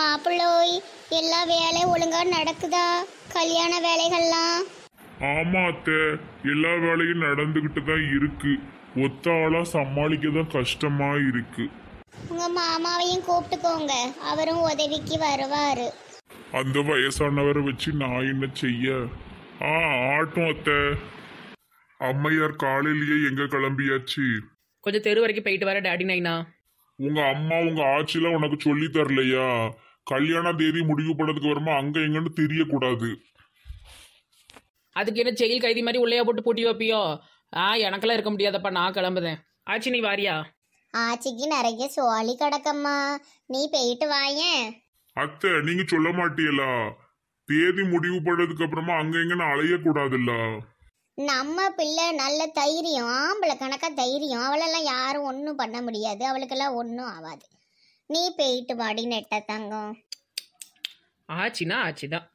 மாப்பிள்ளோய் எல்லா வேலையும் ஒழுங்கா நடக்குதா கல்யாண வேலைகள்லாம் ஆமா அத்தை எல்லா வேலையும் நடந்துகிட்டு தான் இருக்கு ஒத்த ஆளா சமாளிக்க தான் கஷ்டமா இருக்கு உங்க மாமாவையும் கூப்பிட்டுக்கோங்க அவரும் உதவிக்கு வருவாரு அந்த வயசானவரை வச்சு நான் என்ன செய்ய ஆ ஆட்டும் அத்த அம்மையார் காலையிலேயே எங்க கிளம்பியாச்சு கொஞ்சம் தெரு வரைக்கும் போயிட்டு வர டாடி நைனா உங்க அம்மா உங்க ஆச்சிலாம் உனக்கு சொல்லி தரலையா கல்யாண தேதி முடிவு பண்ணதுக்கு வருமா அங்க எங்கன்னு தெரியக்கூடாது அதுக்கு என்ன செயல் கைதி மாதிரி உள்ளே போட்டு பூட்டி வைப்பியோ ஆ எனக்கெல்லாம் இருக்க முடியாதப்பா நான் கிளம்புதேன் ஆச்சி நீ வாரியா ஆச்சிக்கு நிறைய சோழி கிடக்கம்மா நீ போயிட்டு வாய அத்தை நீங்க சொல்ல மாட்டியலா தேதி முடிவு பண்ணதுக்கு அப்புறமா அங்க அலைய அலையக்கூடாதுல்ல நம்ம பிள்ளை நல்ல தைரியம் ஆம்பளை கணக்கா தைரியம் அவளெல்லாம் யாரும் ஒன்றும் பண்ண முடியாது அவளுக்கெல்லாம் ஒன்றும் ஆகாது நீ போயிட்டு வாடி நெட்ட தங்கம் ஆச்சுன்னா ஆச்சுதான்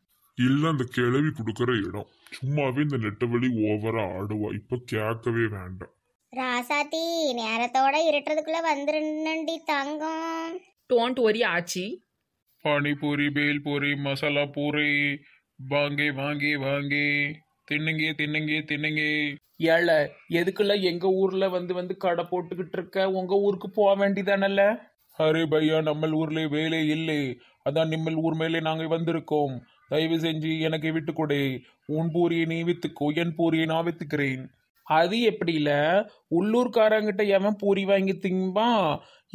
இல்ல அந்த கிளவி கொடுக்கற இடம் சும்மாவே இந்த நெட்டவெளி ஓவரா ஆடுவா இப்ப கேட்கவே வேண்டாம் ராசாத்தி நேரத்தோட இருட்டுறதுக்குள்ள வந்துருண்டி தங்கம் டோன்ட் ஒரி ஆச்சி பானிபூரி பூரி மசாலா பூரி வாங்கி வாங்கி வாங்கி தின்னுங்க தின்னுங்க தின்னுங்க ஏல எதுக்குள்ள எங்க ஊர்ல வந்து வந்து கடை போட்டுக்கிட்டு இருக்க உங்க ஊருக்கு போக வேண்டியதானல்ல அரே பையா நம்ம ஊர்ல வேலை இல்லை அதான் நிம்மல் ஊர் மேலே நாங்கள் வந்திருக்கோம் தயவு செஞ்சு எனக்கு விட்டு கொடு உன் பூரியை நீ வித்துக்கோ என் பூரியை நான் வித்துக்கிறேன் அது எப்படில உள்ளூர்காரங்கிட்ட எவன் பூரி வாங்கி திம்பான்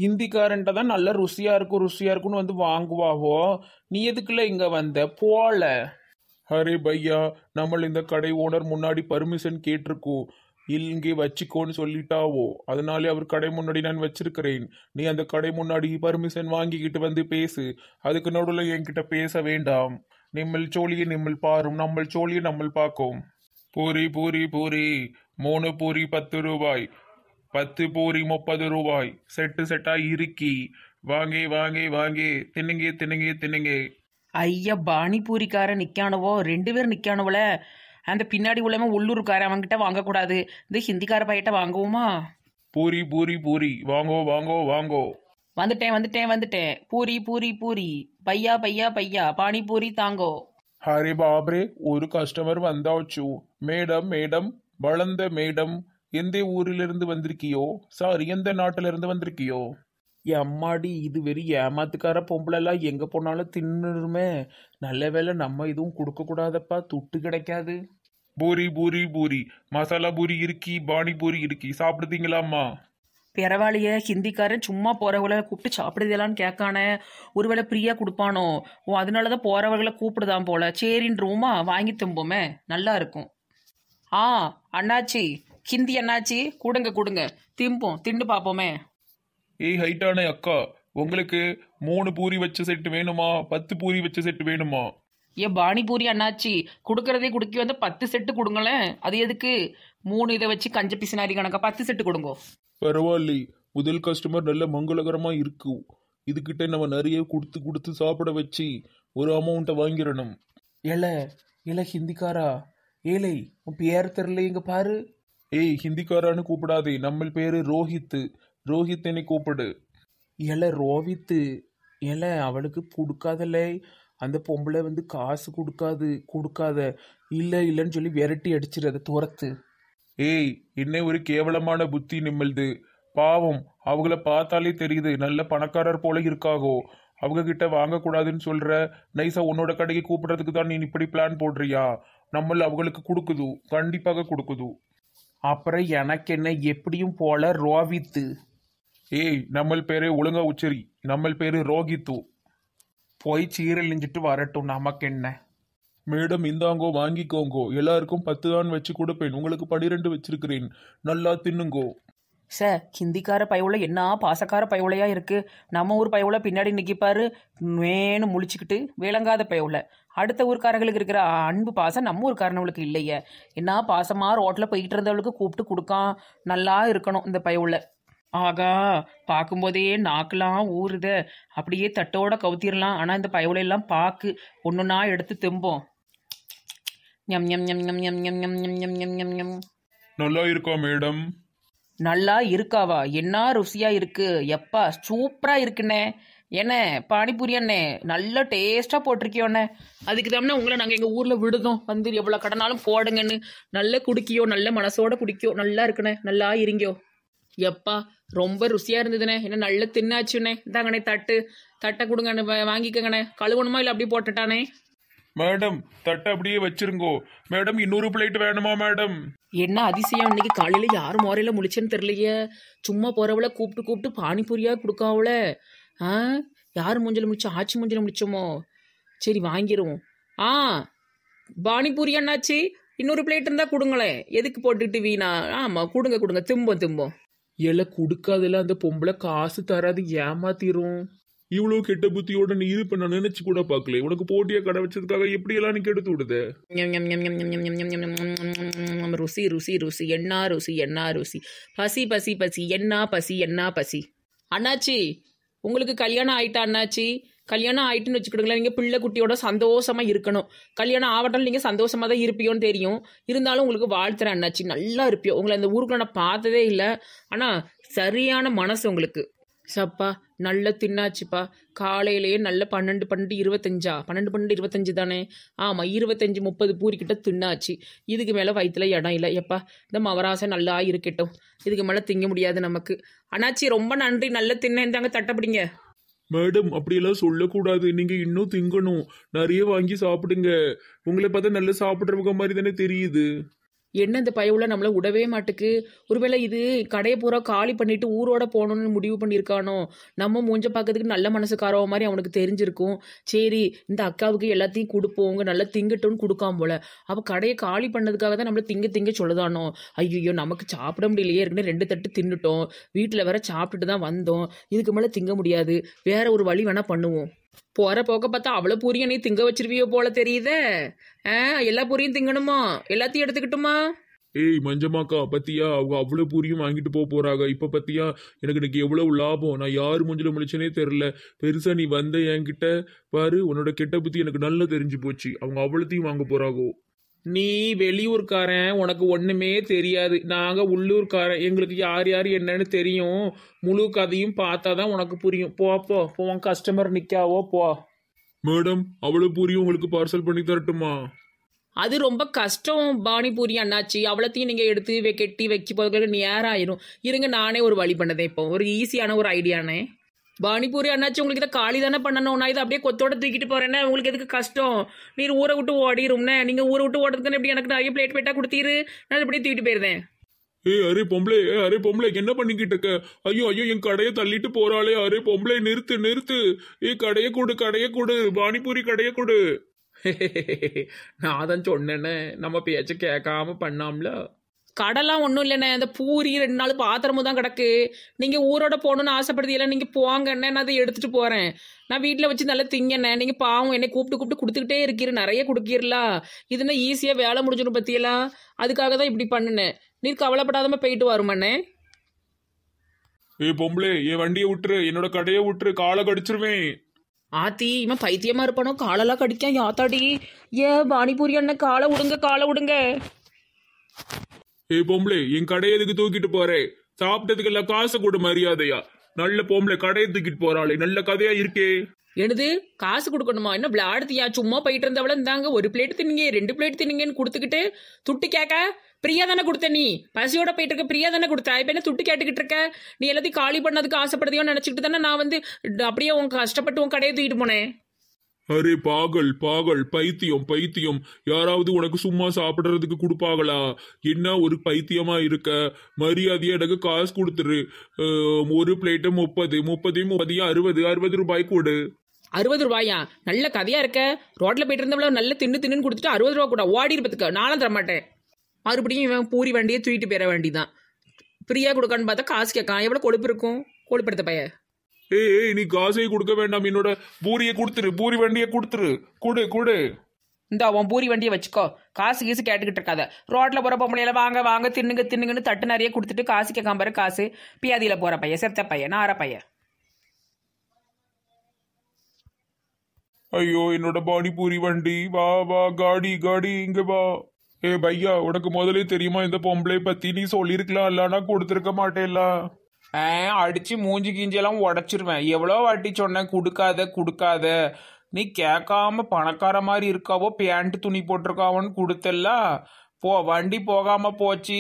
ஹிந்திக்காரன்ட்ட தான் நல்ல ருசியா இருக்கும் ருசியா இருக்கும்னு வந்து வாங்குவாவோ நீ எதுக்குள்ள இங்க வந்த போல அரே பையா நம்மள் இந்த கடை ஓனர் முன்னாடி பர்மிஷன் கேட்டிருக்கோம் இங்கே வச்சுக்கோன்னு சொல்லிட்டாவோ அதனாலே அவர் கடை முன்னாடி நான் வச்சிருக்கிறேன் நீ அந்த கடை முன்னாடி பர்மிஷன் வாங்கிக்கிட்டு வந்து பேசு அதுக்கு நடுவில் என்கிட்ட பேச வேண்டாம் நம்மள் சோழியை நம்மள் பாரும் நம்மள் சோழியை நம்மள் பார்க்கும் பூரி பூரி பூரி மூணு பூரி பத்து ரூபாய் பத்து பூரி முப்பது ரூபாய் செட்டு செட்டா இருக்கி வாங்கி வாங்கி வாங்கி தின்னுங்க தின்னுங்க தின்னுங்க ஐயா பாணிபூரிக்கார நிற்கானவோ ரெண்டு பேர் நிற்கானவளே அந்த பின்னாடி உள்ளவன் அவங்க கிட்ட வாங்கக்கூடாது இந்த ஹிந்திக்கார பையிட்ட வாங்குவோமா பூரி பூரி பூரி வாங்கோ வாங்கோ வாங்கோ வந்துட்டேன் வந்துட்டேன் வந்துட்டேன் பூரி பூரி பூரி பையா பையா பையா பூரி தாங்கோ ஹரி பாபரே ஒரு கஸ்டமர் வந்தாச்சு மேடம் மேடம் வளர்ந்த மேடம் எந்த ஊரிலிருந்து வந்திருக்கியோ சார் எந்த இருந்து வந்திருக்கியோ அம்மாடி இது வெறி ஏமாத்துக்கார பொம்பளைலாம் எங்கே போனாலும் தின்னுருமே நல்ல வேலை நம்ம எதுவும் கொடுக்கக்கூடாதப்பா துட்டு கிடைக்காது பூரி பூரி பூரி மசாலா பூரி இருக்கி பாணி பூரி இருக்கி சாப்பிடுதீங்களாம்மா பரவாயில்லையே ஹிந்திக்காரன் சும்மா போறவங்கள கூப்பிட்டு சாப்பிடுதலான்னு கேட்கானே ஒருவேளை பிரியா கொடுப்பானோ ஓ அதனால தான் போறவர்களை கூப்பிடுதான் போல சரின்றோமா வாங்கி தும்போமே நல்லா இருக்கும் ஆ அண்ணாச்சி ஹிந்தி அண்ணாச்சி கொடுங்க கொடுங்க திம்போம் திண்டு பார்ப்போமே ஏய் ஹைட்டான அக்கா உங்களுக்கு மூணு பூரி வச்ச செட்டு வேணுமா பத்து பூரி வச்ச செட்டு வேணுமா ஏன் பானிபூரி அண்ணாச்சி கொடுக்கறதே குடுக்கி வந்து பத்து செட்டு கொடுங்களேன் அது எதுக்கு மூணு இதை வச்சு கஞ்ச பிசினாரி கணக்கா பத்து செட்டு கொடுங்க பரவாயில்லை முதல் கஸ்டமர் நல்ல மங்களகரமா இருக்கு இதுகிட்ட நம்ம நிறைய கொடுத்து கொடுத்து சாப்பிட வச்சு ஒரு அமௌண்ட்டை வாங்கிடணும் ஏல இல ஹிந்திக்காரா ஏலை உன் பேர் தெரியல இங்க பாரு ஏய் ஹிந்திக்காரான்னு கூப்பிடாதே நம்ம பேரு ரோஹித்து ரோஹித்தனை கூப்பிடு எல ரோஹித்து எல அவளுக்கு கொடுக்காதலை அந்த பொம்பளை வந்து காசு கொடுக்காது கொடுக்காத இல்லை இல்லைன்னு சொல்லி விரட்டி அடிச்சிடாத துரத்து ஏய் என்ன ஒரு கேவலமான புத்தி நிம்மல்து பாவம் அவங்கள பார்த்தாலே தெரியுது நல்ல பணக்காரர் போல இருக்காகோ அவங்க கிட்ட வாங்கக்கூடாதுன்னு சொல்ற நைசா உன்னோட கடைக்கு கூப்பிடுறதுக்கு தான் நீ இப்படி பிளான் போடுறியா நம்மள அவங்களுக்கு கொடுக்குது கண்டிப்பாக கொடுக்குது அப்புறம் எனக்கு என்ன எப்படியும் போல ரோவித்து ஏய் நம்ம பேரு ஒழுங்கா உச்சரி நம்ம பேரு ரோகித்து போய் சீரழிஞ்சிட்டு வரட்டும் நமக்கு என்ன மேடம் இந்தாங்கோ வாங்கிக்கோங்கோ எல்லாருக்கும் பத்து தான் வச்சு கொடுப்பேன் உங்களுக்கு பனிரெண்டு வச்சிருக்கிறேன் நல்லா தின்னுங்கோ சார் ஹிந்திக்கார பயவுளை என்ன பாசக்கார பயவுளையா இருக்கு நம்ம ஊர் பயவுளை பின்னாடி நிற்கிப்பாரு மேனு முழிச்சுக்கிட்டு விளங்காத பயவுளை அடுத்த ஊர்க்காரங்களுக்கு இருக்கிற அன்பு பாசம் நம்ம ஊர்க்காரனவளுக்கு இல்லையே என்ன பாசமாக ரோட்டில் போய்கிட்டு இருந்தவளுக்கு கூப்பிட்டு கொடுக்கா நல்லா இருக்கணும் இந்த பயவுளை ஆகா பார்க்கும்போதே நாக்கெல்லாம் ஊறுத அப்படியே தட்டோட கவுத்திரலாம் ஆனால் இந்த பயவுளையெல்லாம் பாக்கு ஒன்றுனா எடுத்து தெம்போம் ஞம் ஞம் ஞம் ஞம் ஞம் ஞம் ஞம் ஞம் ஞம் ஞம் ஞம் ஞம் நல்லா இருக்கா மேடம் நல்லா இருக்காவா என்ன ருசியா இருக்கு எப்பா சூப்பரா இருக்குண்ணே என்ன பானிபூரி அண்ணே நல்ல டேஸ்டா போட்டிருக்கியோண்ணே அதுக்கு தானே உங்களை நாங்கள் எங்கள் ஊரில் விடுதோம் வந்து எவ்வளோ கடனாலும் போடுங்கன்னு நல்லா குடிக்கியோ நல்ல மனசோட குடிக்கியோ நல்லா இருக்குண்ணே நல்லா இருங்கியோ எப்பா ரொம்ப ருசியாக இருந்ததுண்ணே என்ன நல்ல தின்னாச்சுண்ணே இந்தாங்கண்ணே தட்டு தட்டை கொடுங்கண்ணே வாங்கிக்கோங்கண்ணே கழுவணுமா இல்லை அப்படியே போட்டுட்டானே மேடம் தட்டை அப்படியே வச்சிருங்கோ மேடம் இன்னொரு பிளேட் வேணுமா மேடம் என்ன அதிசயம் இன்னைக்கு காலையில யாரும் முறையில முழிச்சேன்னு தெரியலையே சும்மா போறவள கூப்பிட்டு கூப்பிட்டு பானிபூரியா கொடுக்காவல ஆ யார் மூஞ்சல முடிச்சோம் ஆச்சி மூஞ்சல முடிச்சோமோ சரி வாங்கிடுவோம் ஆ பானிபூரி என்னாச்சு இன்னொரு பிளேட் இருந்தா கொடுங்களேன் எதுக்கு போட்டுட்டு வீணா ஆமா கொடுங்க கொடுங்க திம்போம் திம்போம் எல்லாம் கொடுக்காதல அந்த பொம்பளை காசு தராது ஏமாத்திரும் இவ்வளோ கெட்ட புத்தியோட நீ இது பண்ண நினைச்சு கூட பார்க்கல உனக்கு போட்டியா கடை வச்சதுக்காக எப்படி எல்லாம் நீ கெடுத்து விடுது ருசி ருசி ருசி என்ன ருசி என்ன ருசி பசி பசி பசி என்ன பசி என்ன பசி அண்ணாச்சி உங்களுக்கு கல்யாணம் ஆயிட்டா அண்ணாச்சி கல்யாணம் ஆயிட்டுன்னு வச்சுக்கிடுங்களா நீங்கள் பிள்ளை குட்டியோட சந்தோஷமாக இருக்கணும் கல்யாணம் ஆகட்டும் நீங்கள் சந்தோஷமாக தான் இருப்பியோன்னு தெரியும் இருந்தாலும் உங்களுக்கு வாழ்த்துற அண்ணாச்சி நல்லா இருப்பியோ உங்களை அந்த ஊருக்குள்ள நான் பார்த்ததே இல்லை ஆனால் சரியான மனசு உங்களுக்கு சப்பா நல்ல தின்னாச்சுப்பா காலையிலேயே நல்ல பன்னெண்டு பன்னெண்டு இருபத்தஞ்சா பன்னெண்டு பன்னெண்டு இருபத்தஞ்சு தானே ஆமாம் இருபத்தஞ்சி முப்பது பூரிக்கிட்ட தின்னாச்சு இதுக்கு மேலே வயிற்றுல இடம் இல்லை எப்பா இந்த மவராசை நல்லா இருக்கட்டும் இதுக்கு மேலே திங்க முடியாது நமக்கு அண்ணாச்சி ரொம்ப நன்றி நல்ல தாங்க தட்டப்பிடிங்க மேடம் அப்படியெல்லாம் சொல்லக்கூடாது நீங்கள் இன்னும் திங்கணும் நிறைய வாங்கி சாப்பிடுங்க உங்களை பார்த்தா நல்லா சாப்பிட்றவங்க மாதிரி தானே தெரியுது என்ன இந்த பயவுல நம்மளை விடவே மாட்டுக்கு ஒருவேளை இது கடையை பூரா காலி பண்ணிட்டு ஊரோட போகணும்னு முடிவு பண்ணியிருக்கானோ நம்ம மூஞ்ச பார்க்கறதுக்கு நல்ல மனசுக்காரவ மாதிரி அவனுக்கு தெரிஞ்சிருக்கும் சரி இந்த அக்காவுக்கு எல்லாத்தையும் கொடுப்போம் அவங்க நல்லா திங்கட்டும்னு கொடுக்காம போல அப்போ கடையை காலி பண்ணதுக்காக தான் நம்மளை திங்க திங்க சொல்லுதானோ ஐயோ நமக்கு சாப்பிட முடியலையே இருக்குன்னு ரெண்டு தட்டு தின்னுட்டோம் வீட்டில் வேற சாப்பிட்டுட்டு தான் வந்தோம் இதுக்கு மேலே திங்க முடியாது வேற ஒரு வழி வேணால் பண்ணுவோம் போகிற போக்க பார்த்தா அவ்வளோ பூரிய நீ திங்க வச்சிருவியோ போல தெரியுதே ஆ எல்லா பூரியும் திங்கணுமா எல்லாத்தையும் எடுத்துக்கிட்டுமா ஏய் மஞ்சமாக்கா பத்தியா அவங்க அவ்வளோ பூரியும் வாங்கிட்டு போக போறாங்க இப்போ பத்தியா எனக்கு இன்னைக்கு எவ்வளோ லாபம் நான் யார் மஞ்சள் முடிச்சனே தெரில பெருசா நீ வந்த என்கிட்ட பாரு உன்னோட கெட்ட பத்தி எனக்கு நல்லா தெரிஞ்சு போச்சு அவங்க அவ்வளோத்தையும் வாங்க போறாகோ நீ வெளியூர்காரன் உனக்கு ஒன்றுமே தெரியாது நாங்கள் உள்ளூர்காரன் எங்களுக்கு யார் யார் என்னன்னு தெரியும் முழு கதையும் பார்த்தா தான் உனக்கு புரியும் போப்போ உன் கஸ்டமர் நிற்காவோ போ மேடம் அவ்வளோ புரியும் உங்களுக்கு பார்சல் பண்ணி தரட்டுமா அது ரொம்ப கஷ்டம் பானிபூரி அண்ணாச்சி அவ்வளோத்தையும் நீங்கள் எடுத்து கெட்டி வைக்க போகிறதுக்கு நேராக ஆயிரும் இருங்க நானே ஒரு வழி பண்ணதேன் இப்போ ஒரு ஈஸியான ஒரு ஐடியானே பானிபூரி அண்ணாச்சி உங்களுக்கு இதை காலி தானே பண்ணணும் நான் இதை அப்படியே கொத்தோட தூக்கிட்டு போறேன்னா உங்களுக்கு எதுக்கு கஷ்டம் நீர் ஊரை விட்டு ஓடிடும்னே நீங்கள் ஊரை விட்டு ஓடுறதுக்கு எப்படி எனக்கு நிறைய பிளேட் பிளேட்டா கொடுத்தீரு நான் இப்படியே தூக்கிட்டு போயிருந்தேன் ஏய் அரே பொம்பளை ஏ அரே பொம்பளை என்ன பண்ணிக்கிட்டு இருக்க ஐயோ ஐயோ என் கடையை தள்ளிட்டு போறாளே அரே பொம்பளை நிறுத்து நிறுத்து ஏ கடையை கொடு கடையை கொடு பானிபூரி கடையை கொடு நான் தான் சொன்னேன்னு நம்ம பேச்சு கேட்காம பண்ணாம்ல கடலாம் ஒன்றும் இல்லைண்ணே அந்த பூரி ரெண்டு நாள் பாத்திரமும் தான் கிடக்கு நீங்கள் ஊரோட போகணுன்னு இல்லை நீங்கள் போங்கண்ணே நான் அதை எடுத்துகிட்டு போகிறேன் நான் வீட்டில் வச்சு நல்லா திங்கண்ணே நீங்கள் பாவம் என்னை கூப்பிட்டு கூப்பிட்டு கொடுத்துக்கிட்டே இருக்கிற நிறைய கொடுக்கிறலா இதுனா ஈஸியாக வேலை முடிஞ்சிடும் பற்றியெல்லாம் அதுக்காக தான் இப்படி பண்ணுனேன் நீர் கவலைப்படாதம போயிட்டு வருமாண்ணே ஏ பொம்பளே என் வண்டியை விட்டுரு என்னோட கடையை விட்டுரு காலை கடிச்சிருவேன் ஆத்தி இவன் பைத்தியமா இருப்பானோ காலெல்லாம் கடிக்கான் யாத்தாடி ஏ பானிபூரி அண்ணன் காலை விடுங்க காலை விடுங்க ஏ பொம்பளை என் கடையை எதுக்கு தூக்கிட்டு போறே சாப்பிட்டதுக்கு எல்லாம் காசு கூட மரியாதையா நல்ல பொம்பளை கடையை தூக்கிட்டு போறாளே நல்ல கதையா இருக்கே எனது காசு கொடுக்கணுமா என்ன விளையாடுத்தியா சும்மா போயிட்டு இருந்தவள இருந்தாங்க ஒரு பிளேட் தின்னுங்க ரெண்டு பிளேட் தின்னுங்கன்னு கொடுத்துக்கிட்டு துட்டு கேட்க பிரியா தானே கொடுத்த நீ பசியோட போயிட்டு இருக்க பிரியா தானே கொடுத்த இப்ப என்ன துட்டு கேட்டுக்கிட்டு இருக்க நீ எல்லாத்தையும் காலி பண்ணதுக்கு ஆசைப்படுதையோ நினச்சிக்கிட்டு தானே நான் வந்து அப்படியே உன் கஷ்டப்பட்டு உன் கடையை தூக்கிட்டு போனேன் அரே பாகல் பாகல் பைத்தியம் பைத்தியம் யாராவது உனக்கு சும்மா சாப்பிடுறதுக்கு கொடுப்பாங்களா என்ன ஒரு பைத்தியமா இருக்க மரியாதையா எனக்கு காசு கொடுத்துரு ஒரு பிளேட்டு முப்பது முப்பதையும் முப்பதையும் அறுபது அறுபது ரூபாய் கொடு அறுபது ரூபாயா நல்ல கதையா இருக்க ரோட்ல போயிட்டு இருந்தவள நல்ல தின்னு தின்னு கொடுத்துட்டு அறுபது ரூபா கூட ஓடி இருப்பதுக்கு நானும் தரமாட்டேன் மறுபடியும் இவன் பூரி வண்டியை தூக்கிட்டு போயிட வேண்டிதான் ஃப்ரீயாக கொடுக்கான்னு பார்த்தா காசு கேட்கான் எவ்வளோ கொழுப்பு இருக்கும் கொழுப்படுத்த பையன் ஏய் ஏய் நீ காசையை கொடுக்க வேண்டாம் என்னோட பூரியை கொடுத்துரு பூரி வண்டியை கொடுத்துரு கொடு கொடு இந்த அவன் பூரி வண்டியை வச்சுக்கோ காசு கீசு கேட்டுக்கிட்டு இருக்காத ரோட்டில் போகிற பொம்பளையெல்லாம் வாங்க வாங்க தின்னுங்க தின்னுங்கன்னு தட்டு நிறைய கொடுத்துட்டு காசு கேட்காம பாரு காசு பியாதியில் போகிற பையன் செத்த பையன் நார பையன் ஐயோ என்னோட பாடி பூரி வண்டி வா வா காடி காடி இங்க வா ஏ பையா உனக்கு முதலே தெரியுமா இந்த பொம்பளை பத்தி நீ சொல்லியிருக்கலாம் இல்லைன்னா கொடுத்துருக்க மாட்டேல்ல அடிச்சு மூஞ்சி கீஞ்சியெல்லாம் உடச்சிருவேன் எவ்வளோ வாட்டி சொன்னேன் கொடுக்காத கொடுக்காத நீ கேட்காம பணக்கார மாதிரி இருக்காவோ பேண்ட் துணி போட்டிருக்காவோன்னு கொடுத்தெல்லாம் போ வண்டி போகாம போச்சு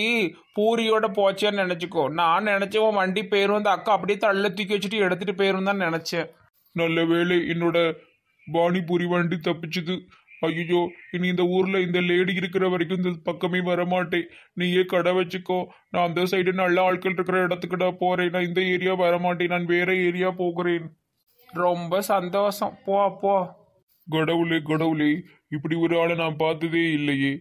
பூரியோட போச்சேன்னு நினச்சிக்கோ நான் நினச்சேன் வண்டி போயிரும் அந்த அக்கா அப்படியே தள்ள தூக்கி வச்சுட்டு எடுத்துட்டு போயிரும் தான் நினச்சேன் நல்ல வேலை என்னோட பானிபூரி வண்டி தப்பிச்சுது ஐயோ இனி இந்த ஊர்ல இந்த லேடி இருக்கிற வரைக்கும் இந்த பக்கமே வரமாட்டேன் நீயே கடை வச்சுக்கோ நான் அந்த சைடு நல்ல ஆட்கள் இருக்கிற இடத்துக்கிட்ட போறேன் நான் இந்த ஏரியா வரமாட்டேன் நான் வேற ஏரியா போகிறேன் ரொம்ப சந்தோஷம் போ போ கடவுளே கடவுளே இப்படி ஒரு ஆளை நான் பார்த்ததே இல்லையே